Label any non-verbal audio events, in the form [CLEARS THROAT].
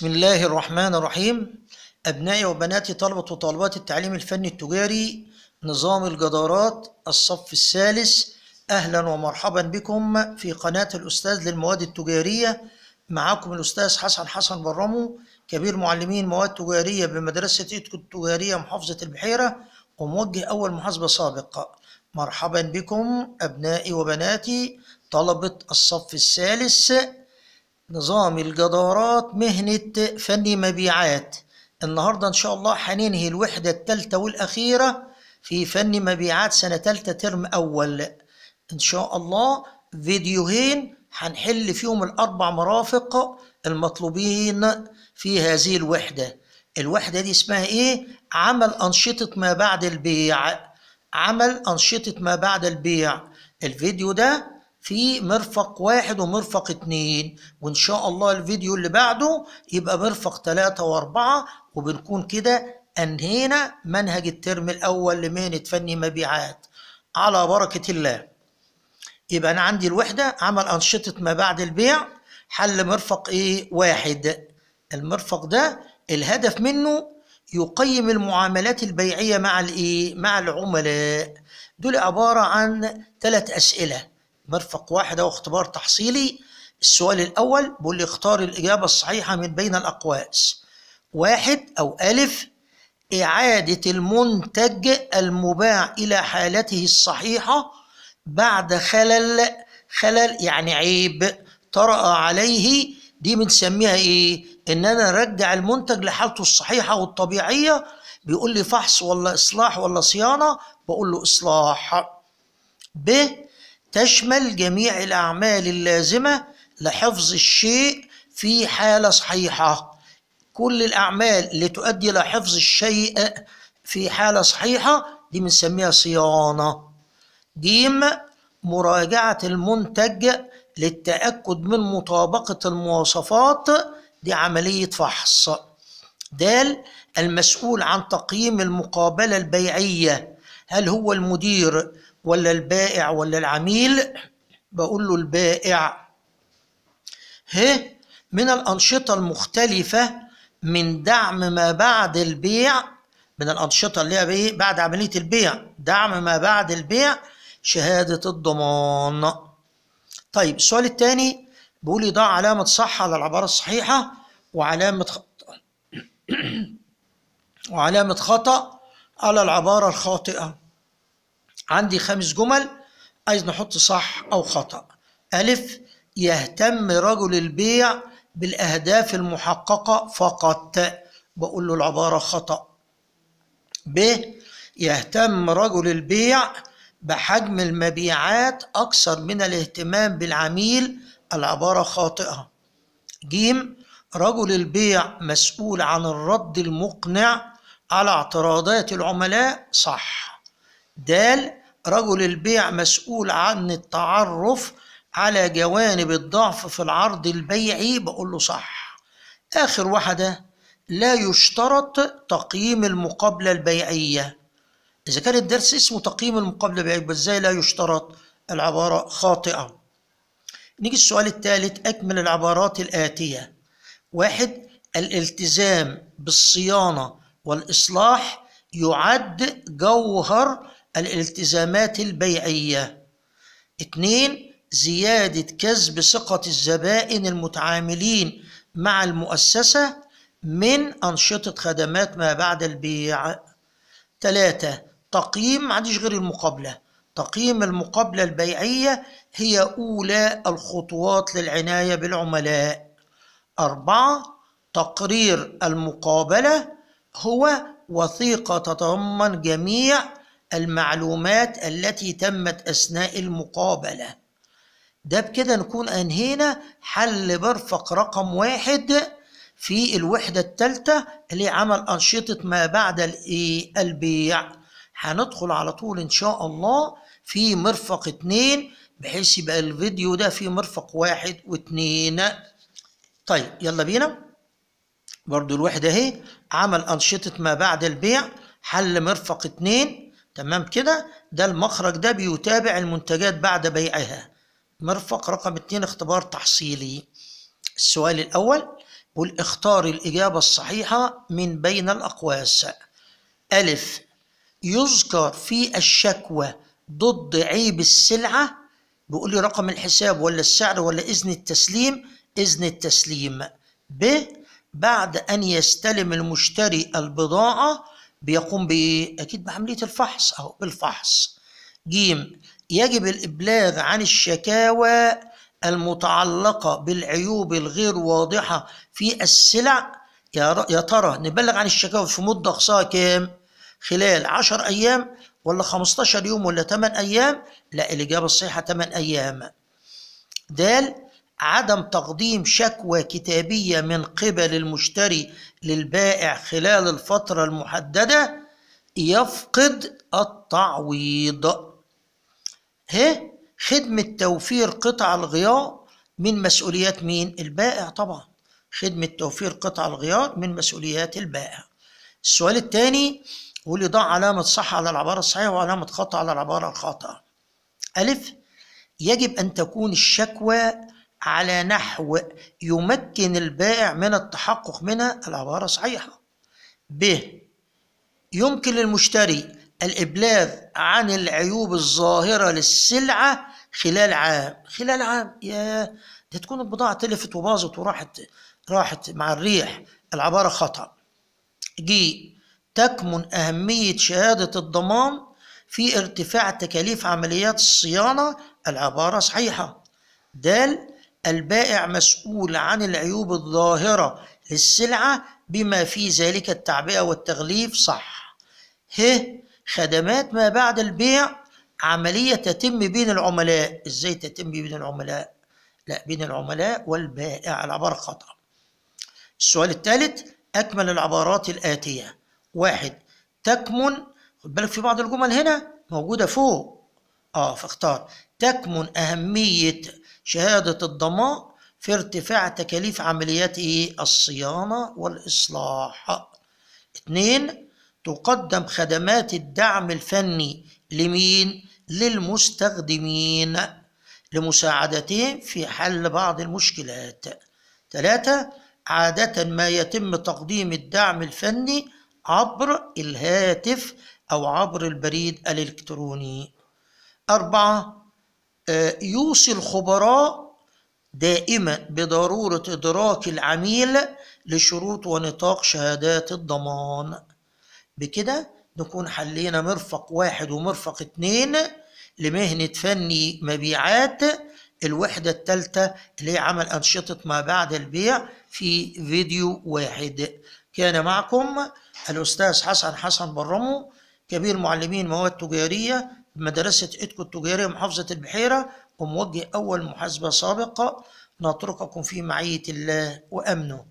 بسم الله الرحمن الرحيم أبنائي وبناتي طلبة وطالبات التعليم الفني التجاري نظام الجدارات الصف الثالث أهلا ومرحبا بكم في قناة الأستاذ للمواد التجارية معكم الأستاذ حسن حسن برمو كبير معلمين مواد تجارية بمدرسة إيدكو التجارية محافظة البحيرة وموجه أول محاسبة سابقة مرحبا بكم أبنائي وبناتي طلبة الصف الثالث نظام الجدارات مهنة فني مبيعات النهاردة إن شاء الله هننهي الوحدة الثالثة والأخيرة في فن مبيعات سنة ثالثة ترم أول إن شاء الله فيديوهين هنحل فيهم الأربع مرافق المطلوبين في هذه الوحدة الوحدة دي اسمها إيه؟ عمل أنشطة ما بعد البيع عمل أنشطة ما بعد البيع الفيديو ده في مرفق واحد ومرفق اتنين وان شاء الله الفيديو اللي بعده يبقى مرفق تلاتة واربعة وبنكون كده انهينا منهج الترم الاول لمهنة فني مبيعات على بركة الله يبقى انا عندي الوحدة عمل انشطة ما بعد البيع حل مرفق ايه واحد المرفق ده الهدف منه يقيم المعاملات البيعية مع الايه مع العملاء دول عبارة عن ثلاث اسئلة مرفق واحد أو اختبار تحصيلي السؤال الأول بيقول لي اختار الإجابة الصحيحة من بين الأقواس واحد أو ألف إعادة المنتج المباع إلى حالته الصحيحة بعد خلل خلل يعني عيب طرأ عليه دي بنسميها إيه؟ إن أنا أرجع المنتج لحالته الصحيحة والطبيعية بيقول لي فحص ولا إصلاح ولا صيانة بقول له إصلاح ب تشمل جميع الأعمال اللازمة لحفظ الشيء في حالة صحيحة كل الأعمال اللي تؤدي لحفظ الشيء في حالة صحيحة دي بنسميها صيانة جيم مراجعة المنتج للتأكد من مطابقة المواصفات دي عملية فحص دال المسؤول عن تقييم المقابلة البيعية هل هو المدير ولا البائع ولا العميل بقول له البائع ها من الأنشطة المختلفة من دعم ما بعد البيع من الأنشطة اللي هي بعد عملية البيع دعم ما بعد البيع شهادة الضمان طيب السؤال الثاني بيقول لي ضع علامة صح على العبارة الصحيحة وعلامة خطأ [CLEARS THROAT] وعلامة خطأ على العبارة الخاطئة عندي خمس جمل عايز نحط صح أو خطأ ألف يهتم رجل البيع بالأهداف المحققة فقط بقول له العبارة خطأ ب يهتم رجل البيع بحجم المبيعات أكثر من الاهتمام بالعميل العبارة خاطئة جيم رجل البيع مسؤول عن الرد المقنع على اعتراضات العملاء صح دال رجل البيع مسؤول عن التعرف على جوانب الضعف في العرض البيعي بقول له صح آخر واحدة لا يشترط تقييم المقابلة البيعية إذا كان الدرس اسمه تقييم المقابلة البيعية إزاي لا يشترط العبارة خاطئة نيجي السؤال الثالث أكمل العبارات الآتية واحد الالتزام بالصيانة والإصلاح يعد جوهر الالتزامات البيعية اثنين زيادة كسب ثقة الزبائن المتعاملين مع المؤسسة من أنشطة خدمات ما بعد البيع ثلاثة تقييم معديش غير المقابلة تقييم المقابلة البيعية هي أولى الخطوات للعناية بالعملاء أربعة تقرير المقابلة هو وثيقة تتضمن جميع المعلومات التي تمت أثناء المقابلة ده بكده نكون أنهينا حل مرفق رقم واحد في الوحدة الثالثة اللي عمل أنشطة ما بعد البيع هندخل على طول إن شاء الله في مرفق اتنين بحيث يبقى الفيديو ده في مرفق واحد واتنين طيب يلا بينا برضو الوحدة اهي عمل أنشطة ما بعد البيع حل مرفق اتنين تمام كده ده المخرج ده بيتابع المنتجات بعد بيعها مرفق رقم اتنين اختبار تحصيلي السؤال الأول قول اختار الإجابة الصحيحة من بين الأقواس ألف يذكر في الشكوى ضد عيب السلعة بيقول لي رقم الحساب ولا السعر ولا إذن التسليم إذن التسليم ب بعد أن يستلم المشتري البضاعة بيقوم بايه؟ أكيد بعملية الفحص اهو بالفحص جيم يجب الإبلاغ عن الشكاوى المتعلقة بالعيوب الغير واضحة في السلع يا ترى نبلغ عن الشكاوى في مدة أقصاها كام؟ خلال 10 أيام ولا 15 يوم ولا 8 أيام؟ لا الإجابة الصحيحة 8 أيام. د عدم تقديم شكوى كتابية من قبل المشتري للبائع خلال الفترة المحددة يفقد التعويض ه خدمة توفير قطع الغيار من مسؤوليات مين؟ البائع طبعا خدمة توفير قطع الغيار من مسؤوليات البائع السؤال الثاني واللي ضع علامة صح على العبارة الصحيحة وعلامة خطأ على العبارة الخاطئة ألف يجب أن تكون الشكوى على نحو يمكن البائع من التحقق منها العبارة صحيحة ب يمكن للمشتري الإبلاغ عن العيوب الظاهرة للسلعة خلال عام خلال عام يا ده تكون البضاعة تلفت وباظت وراحت راحت مع الريح العبارة خطأ جي تكمن أهمية شهادة الضمان في ارتفاع تكاليف عمليات الصيانة العبارة صحيحة دال البائع مسؤول عن العيوب الظاهرة للسلعة بما في ذلك التعبئة والتغليف صح ه خدمات ما بعد البيع عملية تتم بين العملاء ازاي تتم بين العملاء لا بين العملاء والبائع العبارة خطأ السؤال الثالث أكمل العبارات الآتية واحد تكمن خد بالك في بعض الجمل هنا موجودة فوق اه فاختار تكمن أهمية شهادة الضمان في ارتفاع تكاليف عمليات الصيانة والإصلاح اتنين تقدم خدمات الدعم الفني لمين؟ للمستخدمين لمساعدتهم في حل بعض المشكلات ثلاثة عادة ما يتم تقديم الدعم الفني عبر الهاتف أو عبر البريد الإلكتروني أربعة يوصي الخبراء دائما بضروره ادراك العميل لشروط ونطاق شهادات الضمان بكده نكون حلينا مرفق واحد ومرفق اتنين لمهنة فني مبيعات الوحدة الثالثة اللي هي عمل أنشطة ما بعد البيع في فيديو واحد كان معكم الأستاذ حسن حسن برمو كبير معلمين مواد تجارية بمدرسة إيدكو التجارية محافظة البحيرة وموجه أول محاسبة سابقة نترككم في معية الله وأمنه